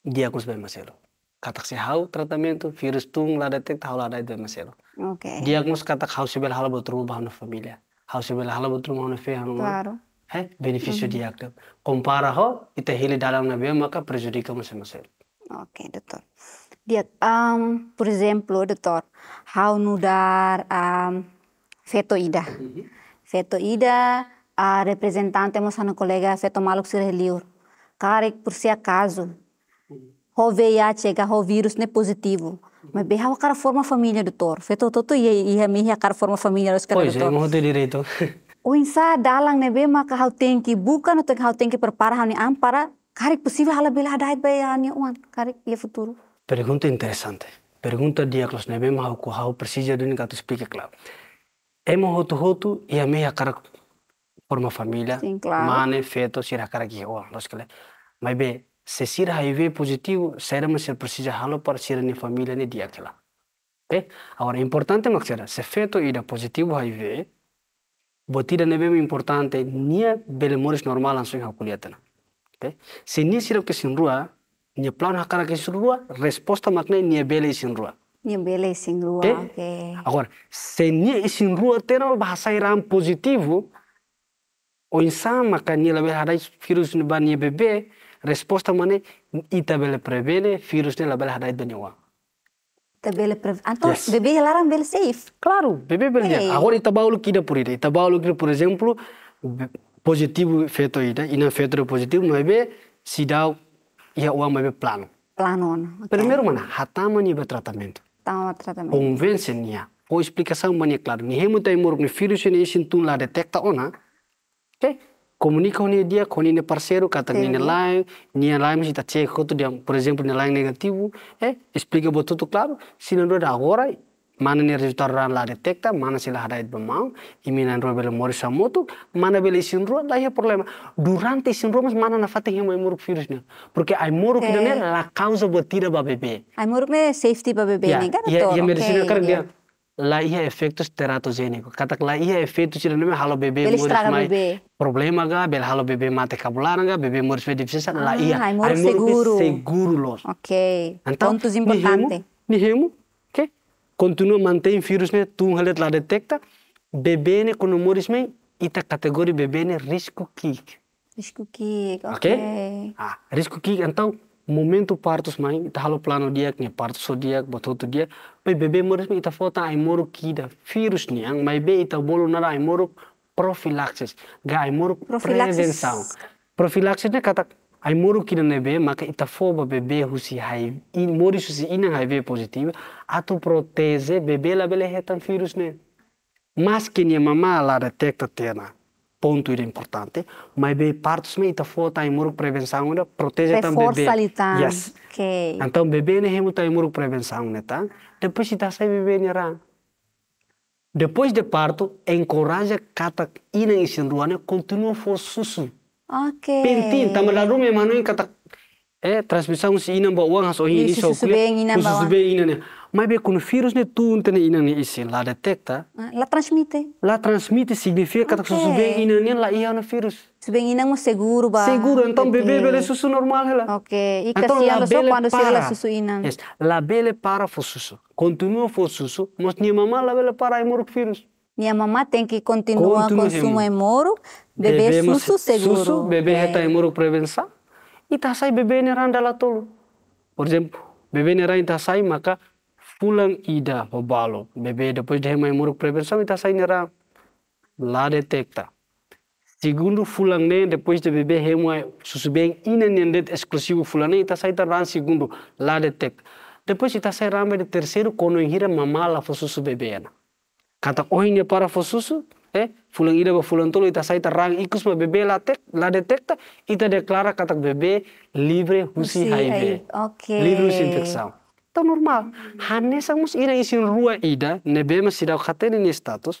dia kus bem maselo. Katak se hau tratamento virus tung la detek, tau la da bem maselo. Okay. Dia kus katak hau sebel hal botrum bah na familia. Hau sebel hal botrum hau na fe hanu. Claro. mm -hmm. dia aktif. Compara ho ita hili dalang na bem maka prejudica maselo. Oke, okay, doutor. Lihat, um, por exemplo, doutor, how nudar um, uhum. Feto ida a representante moça no colega feto maluco se reliur. Cara, por se acaso, uhum. o VIH chega, o vírus não é positivo. Uhum. Mas bem, a cara forma família, doutor. Feto todo e a minha cara forma família, os caras, doutor. Pois é, eu direito. O insa dalang nebe né, maka hau tenki buka no tenki hau tenki prepara hani ampara. Karik é possível hala bela hadait bayani uan. Karik ia futuro. Pregunta interessante. Pergunta diáconos nebem hau ku hau precisa do ninguém explica claro. Hemos hotu hotu ia a meia cara forma familia, Sim, claro. mane, feto, sira cara que oh, los que Mas bem, se HIV positivo, será mas se precisa halo para sira ni família ni diácono. Eh? Agora, importante maksudnya, se feto ida positivo HIV, botida nebem importante, nia belemoris normal langsung hau kuliatana. Eh? Se nia sira kesin rua, nia plano hakaraka izy roa resposta bele isin rua nye bele isin rua eh? oke okay. agora se nye isin rua tena bahasa i raha positivo o insama ka nye labe harai virus ni ba nye bebe resposta mane ita bele prevene virus ni labela harai nyewa ita bele prevene. Então, yes. bebe relaram bele safe. Claro, bebê bela. Ya. Hey. Agora ita baulu kida por Ita baulu kida, por exemplo, positivo feto ida, ina feto positivo, mas bebê sidau ia uang mai be plano. Plano. Okay. Primeiro mana, hata mani be tratamento. Tama tratamento. Convence nia. Ko explicação mania claro. Ni hemu tai moruk ni vírus ni tun la detecta ona. Okay? Comunica com dia, com o parceiro, kata ni lain, ni lain mesti tak cek, tu dia, por exemplo, ni lain negativo, eh, explica botutu claro, se não agora, mana ni rejutoran lari detekta mana sila hara itu mau iminan ruwe bela mori samutu mana beli isin lah ya problem durante isin mas mana nafate mau imuru virusnya porque ai muru kira ne la causa buat tidak ba bebe ai muru me safety babi bebe ini ya, kan ya ya medicine kan dia lah iya efek efektus teratogenik katak lah iya efektus kira ne halo bebe mori mai problema ga bel halo bebe mati kabularan ga bebe mori sve difisa la iya ai seguru loh oke los okay entonces importante ni hemos continua mantém vírus né tu halet lá detecta bebê né quando morres men ita categoria bebê né risco kick risco kick ok, okay? ah risco kick então momento partos mãe ita halo plano dia que né? partos so dia botou tu dia pai bebê morres men ita falta ai moro kida vírus né ang mãe be ita bolo nara ai moro profilaxis ga ai moro prevenção profilaxis né kata ay moru kirane be maka ita foba bebê husi hai i mori susi ina hai be positiva ato protege bebê la bele retan vírus né mas que minha mamá la detecta tena ponto ira importante mas be partos me ita fota ai moru prevenção ora protege tam bebê yes okay. então bebê né hemu tai moru prevenção né tá depois ita sai bebê né ra depois de parto encoraja kata ina isin ruane continua for susu Okay. Penting lalu memang kata eh transmisi harus ina bawa uang harus ini so kule susu be ina bawa. Mau be kun vírus ne tu ina ne isi la detekta. Ah, la transmite la transmite signifikan kata okay. susu be ina ne la iya na virus. susu be ina mau seguro ba seguro entah okay. bele susu normal hela Oke. e então, la so quando se la susu ina yes la bele para fosusu. Kontinu fosusu. Mas ni mama la bele para imuruk virus. Minha mamá tem que continuar consumo assim. em moro, beber Bebemos é susu seguro. Susu, beber é. reta tá em moro prevenção. E tá sai beber nera dalam tolu. Por exemplo, beber nera tá sai maka pulang ida o balo. Beber depois de em moro prevenção e tá sai nera lá detecta. Segundo fulang né, depois de beber remoi susu bem inenendet exclusivo fulang né, tá sai taran tá segundo lá detecta. Depois tá sai ramba de terceiro quando hira mamá fosse susu bebê. Né? Kata oh ini para fosusu eh fulan ida ba fulan tolo ita saita rang ikus ma bebe la tek la detekta ita deklara kata bebe libre husi HIV okay. libre husi infeksau to normal hane sang mus ina isin rua ida ne be ma sidau katene ni status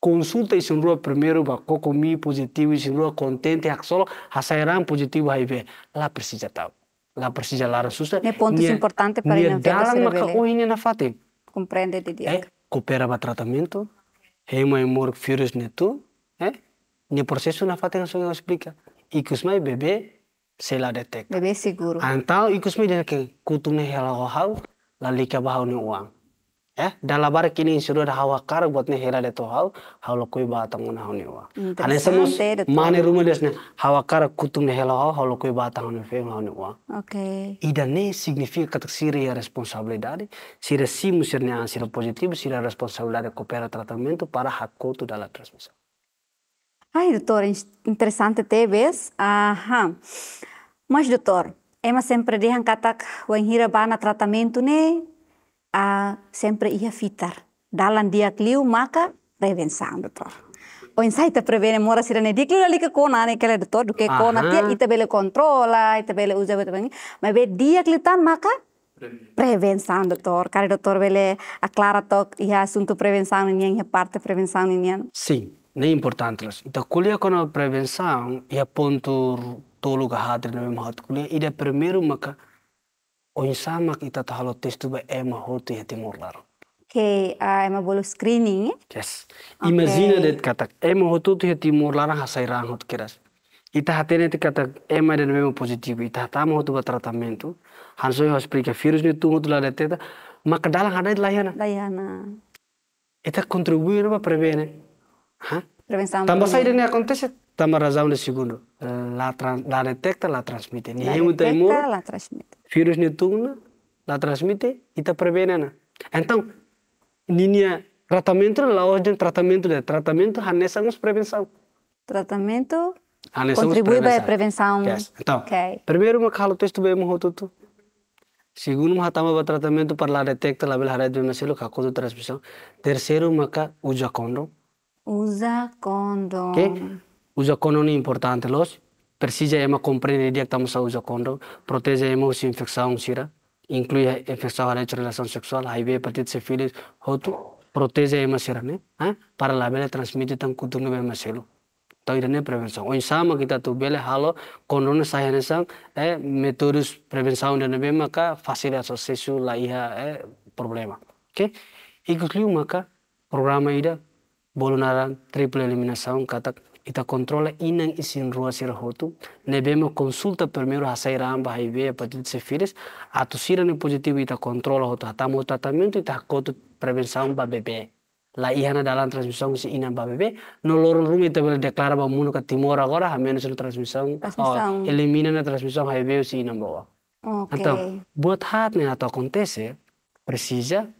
consulta isin rua primero ba koko mi positivo isin rua contente hak solo hasairan positivo HIV la persija tau la persija lara susa ne pontos importante para ina dalang maka oin oh, ina fatim comprende de dia eh? cooperava tratamento, é um amor filhos neto, é? Eh? Ne processo na fata que eu explica. E que os mais bebê, se lá detecta. Bebê seguro. Então, e que os mais detecta, que tu me o hau, lá liga bahau ni uang eh kini sudah ada hawa kar nih hela de hal hal lo kui batang ngon hau niwa wa ane semus mana rumah desne hawa kar kutung nih hela hau lo kui batang ngon fe hau niwa wa oke ida ne siri katak siria dari siri si musir positif siri positivo dari kopera tratamen tu para hakku tu dalam transmisi ai doutor interessante te ves aha mas doutor Ema sempre dehan katak wan hira bana tratamento ne A sempre ia fitar. Dalam dia kliu maka prevenção, doutor. O insight prevene mora sira ne dikli lali ke kona ne kele doutor, duke kona tia ita bele kontrola, ita bele uja bete bangi, ma be dia klitan maka prevenção, doutor. Cara, doutor, bele clara tok ia assunto prevenção ninian, ia parte prevenção ninian. Si, ne importante las. Ita kulia kona prevenção, ia pontur tolu ga hadri ne mahat kulia, ida primeru maka Oin sama kita tahalo tes tu bae ema hotu hati ya murlar. Okay, uh, ema bolu screening. Eh? Yes. Okay. Imagine det katak ema hotu tu ya timur ha sai rang hot keras. Ita hati net katak ema dan memo positif. Ita tamo hotu ba tratamento. Han soi hospri ke virus ni tungu tula det teta. Ma kedala hana layana. Layana. Ita kontribuyen ba prevene. Ha? Prevensam. Tamba sai den ne akontese. Tamba razaun de segundo. la, la detecta, la transmite. La Nenhum detecta, temor, la transmite. Vírus netuna, la transmite e está prevenendo. Então, linha tratamento, lá hoje tratamento de tratamento, anexamos prevenção. Tratamento contribui para a prevenção. Yes. Então, okay. primeiro, uma calo texto bem tudo. Segundo, matamos o tratamento para lá detecta, lá belhará de uma célula, caco de transmissão. Terceiro, maca usa condom. Usa condom. Okay? Usa é e importante los precisa ema compreender dia estamos a usacondo protege ema os infecção sira inclui infecção a relación sexual hiv hepatite sífilis hotu protege ema sira né para e, la bela transmite tang kutunu ema selo tau irane prevenção oi sama kita tu bela halo condone sayane sang é metodus prevenção de nebema ka facilidade acesso la iha é problema ok inclui maka programa ida bolunaran triple eliminación, katak ita controla inang isin rua sira hotu nebemo consulta primeiro hasaira amba HIV hepatite sefiris atu sira ne positivo ita controla hotu hatamu tratamento ita hakotu prevenção ba bebê la ihana dalam transmisão si inang ba bebê no lorong rumi te bela declara ba mundo ka timor agora ha menos na transmissão oh, elimina na transmissão HIV si inang bawa okay. então boa tarde né, acontece precisa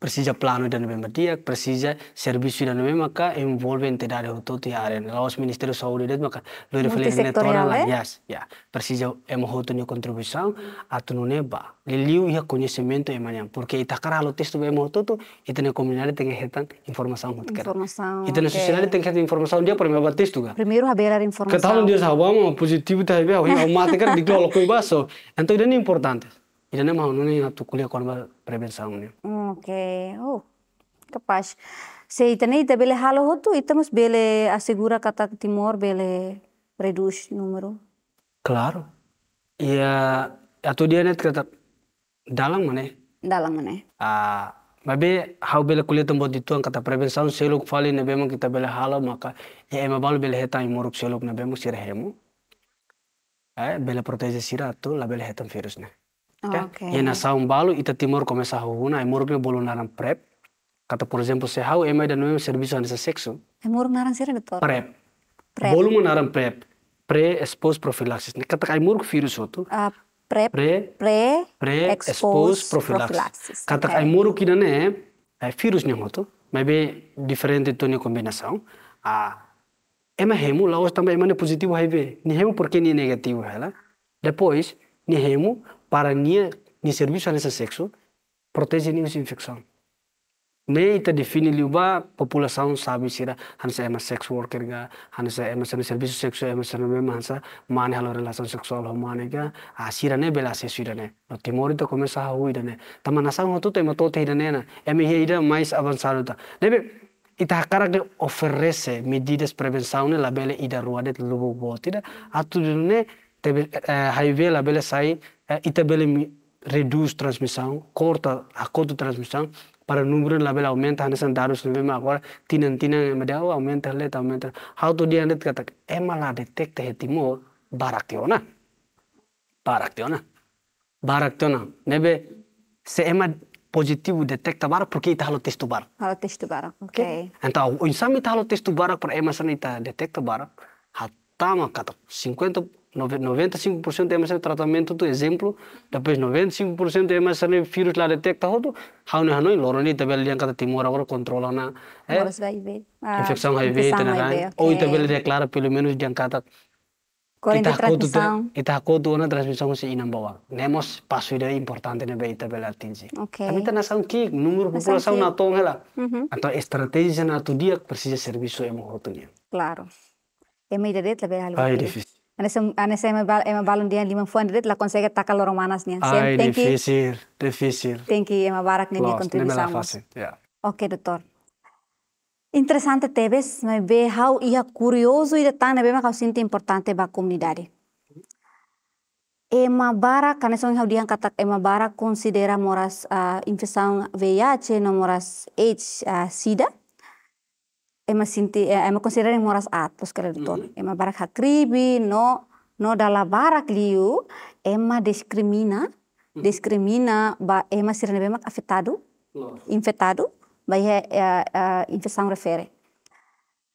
Persija Plano dan Bematiak, Persija servisu dan maka tidak ada hoto ti aren. Los Saudi dan maka lo reflejan ne toda la yes, ya. Persija hemos hoto ni contribución a ba. neba. ia liu ya conocimiento de mañana, porque kara lo be emo hoto tu ita ne komunale tenga hetan información hot kera. Ita ne tener sociedad tenga hetan información dia primero bat texto ga. Primero haber información. Ketahu dia sahabat mau positivo ta hebe, au mate kera dikelola koi baso. Então, ini importante. ಇದನ್ನೇ ಮಾವನೇ ನಾವು ತುಕ್ಕುಲಿ Oke, oh, Oke, Se ita ಕಪಾಶ್ ita bele halo hotu, ita mus bele asigura kata Timor bele reduce numero. Klaro, Iya, atau dia net kata dalang mana? Dalang mana? Ah, babe hau bele kulia tempat itu ang kata preben sound seluk fali na bemang kita bele halo maka ya ema balu bele heta imoruk seluk na bemang sirahemu. Eh, bele protege sirah tu la bele hetam virusnya. Ya, okay. Yana balu ita timur come sahuhuna. emur murgne bolu naran prep. Kata por exemplo se hau emai dan no servisu anisa seksu. Emur naran sira Prep. prep. Bolu naran prep. Pre expose profilaxis. Ne kata kai murk virus otu. Uh, prep. Pre. Pre. Pre expose prophylaxis. Kata okay. murk ina ne ai virus nyong otu. Maybe diferente tonya A Ah, ema hemu lau tambah emai ema positivo HIV. Ni hemu porke ni negativo hela. Depois, ni hemu para ni serviço a nesse sexo, protege nia infecção. Nem ita define liuba população sabe se era hansa ema sex worker ga hansa ema sana serviço seksu, ema sana mema hansa mane halo relação sexual ho mane ga asira ne bela se sira ne no timori to começa a huida ne tama nasa te tu tema tote ida e ne na ema ida mais avançado ta debe ita hakara de oferece medidas prevenção ne la ida ruadet lubu botida atu ne tebe eh, hai ve labele sai Itabele e reduz transmissão, corta a cota de transmissão, para o número de aumenta, né, são dados que vemos agora, tina tina, mas aumenta, leta aumenta. How to dia net kata, é mala detecta he timor, barak tiona, Barak tiona, Barak tiona. Nebe, se ema positivo detecta barak, porque ita halo testo barak. Halo testo barak, ok. Então, o exame ita halo testo barak, para ema sana ita detecta barak, hatama kata, 50 95% é o tratamento do exemplo, depois 95% é mais o vírus lá detecta outro, há um ano e logo ali também ele encanta timor agora controla na é, ah, infecção HIV, tem ou também ele declara pelo menos de encanta tá Corrente tá de transmissão. Assim, e está com na transmissão se não boa. Nemos passo ideia importante na né, beita pela atingir. Ok. Também está nação que número população na tom uhum. ela. Então estratégia na tu dia precisa serviço é muito Claro. É meio direito, é algo. Ah, é difícil. Ane se me, me ema balon dia en Lima Fuente, la consegue taca lo romanas. ¿no? Ay, tenki, difícil, difícil. Tenki, Emma Barak, ni contribuimos. Yeah. Ok, doctor. Interessante tebes, me ve how ia curioso e tan me ma sinto importante ba comunidade. Ema barak, karena song hau dia kata ema barak konsidera moras uh, ah, infesang VIH no moras AIDS uh, ah, SIDA ema sinti ema eh, eh, considera em horas atos que redutor ema barak hakribi no no dala barak liu ema discrimina discrimina ba ema sirene bemak afetado infetado ba é infecção refere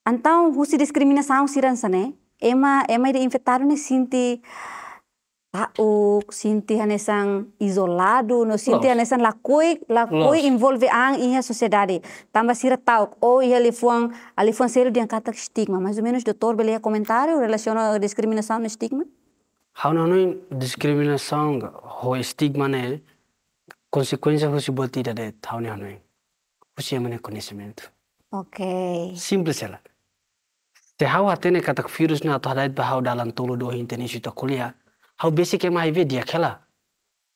então husi discriminação siransa né ema ema de infetado ne sinti pauk sinti hanesan isolado no sinti cui, lakoi cui envolve ang inha sociedade tamba sira tauk ou oh, ia lefuan alefuan selo de ancata estigma mais ou menos doutor beleia comentário relaciona a discriminação no estigma hau não não é discriminação ho estigma é né consequência ho botira de né? hau não não ho é. siamane conhecimento ok simples ela se hau hatene katak virus na atau hadait bahau dalam tolo do hinteni sita kuliah hau basic am I dia kela,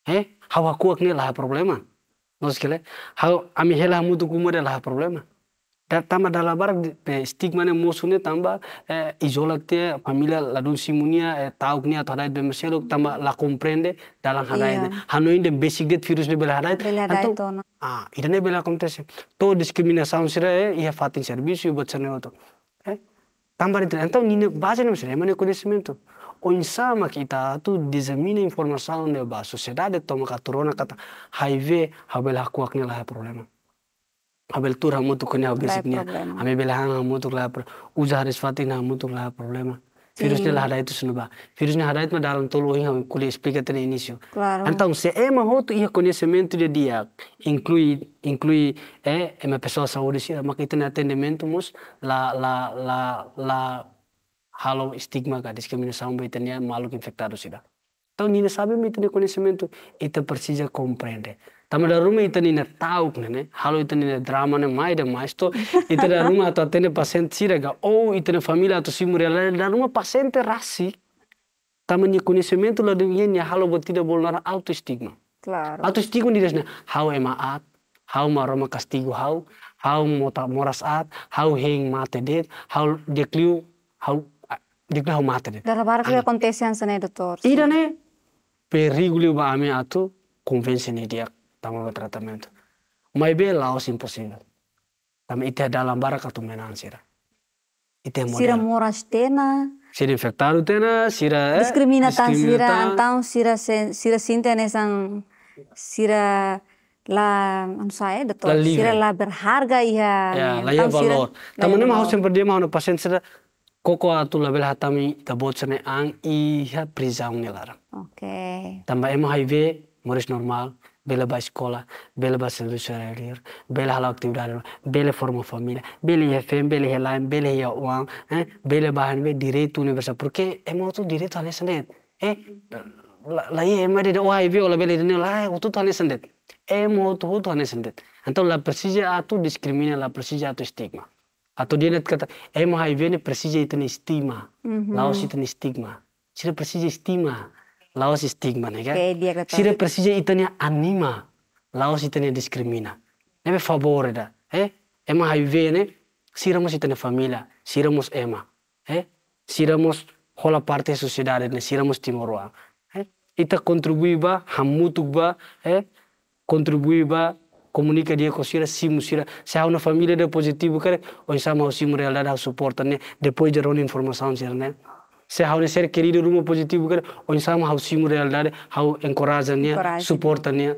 eh, hau akuak ni laha problema. kela, hau ami hela mutu de lah problema. Tama dalam barak eh, stigma ne musune tamba eh, izolakte familia ladun simunia eh, tauk ni atau hadai bemeselok tamba la comprende dalam hadai Hanu iya. Hanoin basic det virus ne bela hadai. Bela hadai to. Ah, bela komtese. To diskriminasi sira eh, ia fatin servisu ibu sene oto. Eh, tambah itu, entah ni ne bahasa ne mesre, mana kudis itu sama kita tu dizamina informação de ba sociedade toma katurona kata hiv habel hakuaknya lah problema habel tur hamutuknya basicnya hame belahan hamutuk lah uzah risfatin hamutuk lah problema Virus ne lahadai itu sunuba. Virus ne hadai ma dalam tolu yang kuli explica tene inisio. Claro. Então se ema ma hoto ia conhecimento de dia inclui inclui e ema uma pessoa saúde ma que tem mus la la la la halo ハロースティグマがディスクミネサウンベイテニアマルキンフェクタードシダ。Então nina sabe me tene conhecimento ita persija comprende. Tama da ruma ita na tauk nene, halo ita na drama nih mai da mais to ita da ruma ato atene paciente ga, oh ita na família ato muria la da ruma paciente rasi. Tama nina conhecimento la dunia ya nia halo botida auto stigma Claro. stigma ni desne hau ema at, how ma roma castigo how hau mota moras at, hau heng mate det, how dekliu, how digrahu matene dara barak le kontesian sene doktor idane periguli ba ame atu konvensi dia tamu trattamento mai be laos impossibile tam ite dalam barak atu menan sira ite model sira moras tena sira infectado tena sira eh, discriminatan sira antau sira sen, sira sintene sang sira la non sae eh doktor sira la berharga ia ya, la ia valor Tamu ma hausen per dia pasien sira koko atula bel hatami ta ang iha prizaung nelara oke okay. tamba emo ve moris normal bela ba sekolah, bela ba serviço exterior bela hala actividade bela forma familia, bela ia fem bela ia lain bela ya uang eh bela ba hanve direito universal porque emo tu direito ale sendet eh la ia emo de o HIV, ola bela de ne la o tu tane sendet emo tu tu tane sendet então la precisa atu discrimina la precisa atu stigma. Atau dia net kata, emo HIV ini persija itu stigma, mm -hmm. laos itu stigma. Sira persija stigma, laos stigma nih kan. Okay, Sira persija itu anima, laos itu nih diskrimina. Nabe favor da, eh? Emo HIV ini, sira mus itu nih familia, sira mus ema, eh? Sira mus hola parte sosiedade nih, sira mus timoroa. Eh? Ita kontribuiba, hamutukba, eh? kontribuiba. comunica dia com sira simu sira se há uma família de positivo cara ou insama o simu realidade ao suporta né depois de uma informação sira né se há um ser querido rumo positivo cara ou insama o simu realidade ao encorajar né suporta né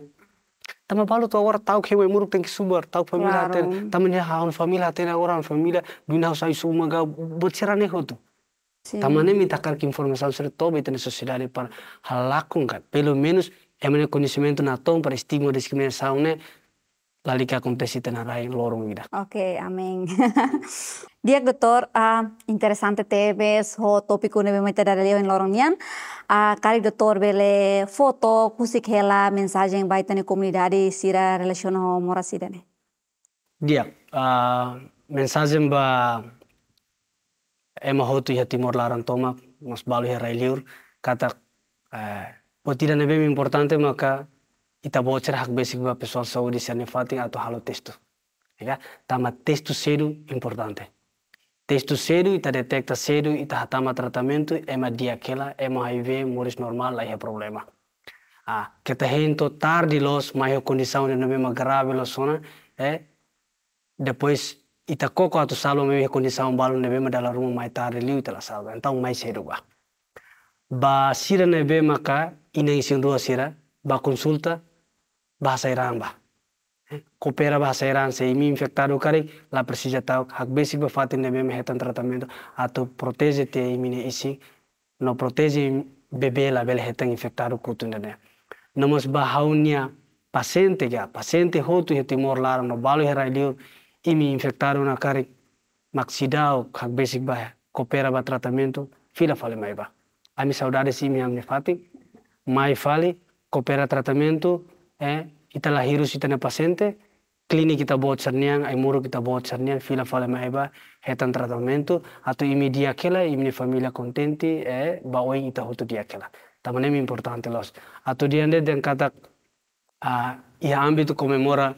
também balu tu agora que o kewe tem que subar, tahu família claro. também tamanya uma família aten agora uma família do dunia haus ai suma ga bocera também nem me minta kar que informação ser tobe itene sociedade para halakun ka, pelo menos é meu conhecimento na tom para estigma de discriminação né lalika ka contesiten lorong ida. Oke, okay, amin. Dia getor uh, interesante tebes ho topiku nebe mete dari leo en lorong nian. Uh, kali getor bele foto kusik hela mensaje yang baik tani komunidade sira relation ho morasi dene. Dia uh, mensaje ba ema tu ya timor larang tomak mas balu herai liur kata uh, eh, potida nebe importante maka kita bocor hak basic ba pessoal saúde se anefati atau halo texto. Ya, tama tá, texto cedo importante. Texto cedo, ita tá detecta cedo, ita tá, hatama tratamento, ema é diaquela, ema é HIV, moris normal, aí é problema. Ah, que tá rento tarde los, mas a condição de não é mesmo grave los sona, é, depois, ita coco ato salva mesmo a condição balo ne da dala rua mais tarde liu ita la salva, então mais cedo ba. Ba sira ne bema ka, ina isin rua sira, ba consulta, bahasa Iran bah. Eh, kopera bahasa Iran se imi infektado kare la persija tau hak basic ba fatin nebe hetan tratamento atau proteze te imine isi no proteze bebe la bel hetan kutun kutu ne. Nomos bahaunia pasente ga ya, pasente hotu he mor laro no balu iliu imi infektado na cari maxidao hak basic ba kopera ba tratamento fila fale mai ba. Ami saudade simi amne fatin mai fale kopera tratamento eh, ita lahirus kita ne pasiente, klinik kita buat cerniang, ai muru kita buat cerniang, fila fala maeba, hetan tratamento, atau imi dia kela, imi ne familia contenti, eh, bawain ita hutu dia kela. Tamanemi importante los. Atau dia ne dan kata, uh, ia tu komemora,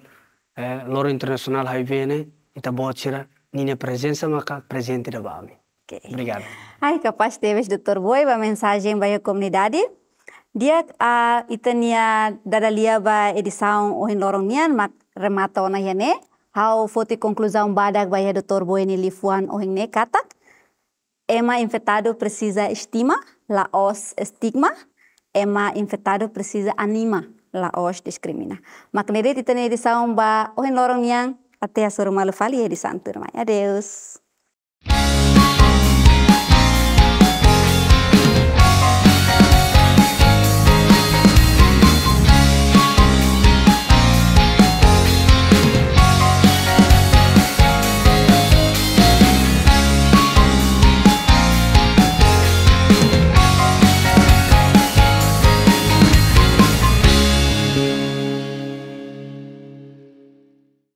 eh, loro internasional hai bene, ita buat sira, nina presensa maka presente da bami. Okay. Obrigado. Ai, capaz teves, doutor Boi, uma mensagem para a comunidade? dia a uh, itania dadalia ba edisaun ohin lorong nian mak remata ona yane hau foti konklusaun badak ba yedo torbo eni lifuan ohin ne katak ema infetado precisa estima la os estigma ema infetado precisa anima la os Mak nere itania edisaun ba ohin lorong nian ate asur malu fali ya turma adeus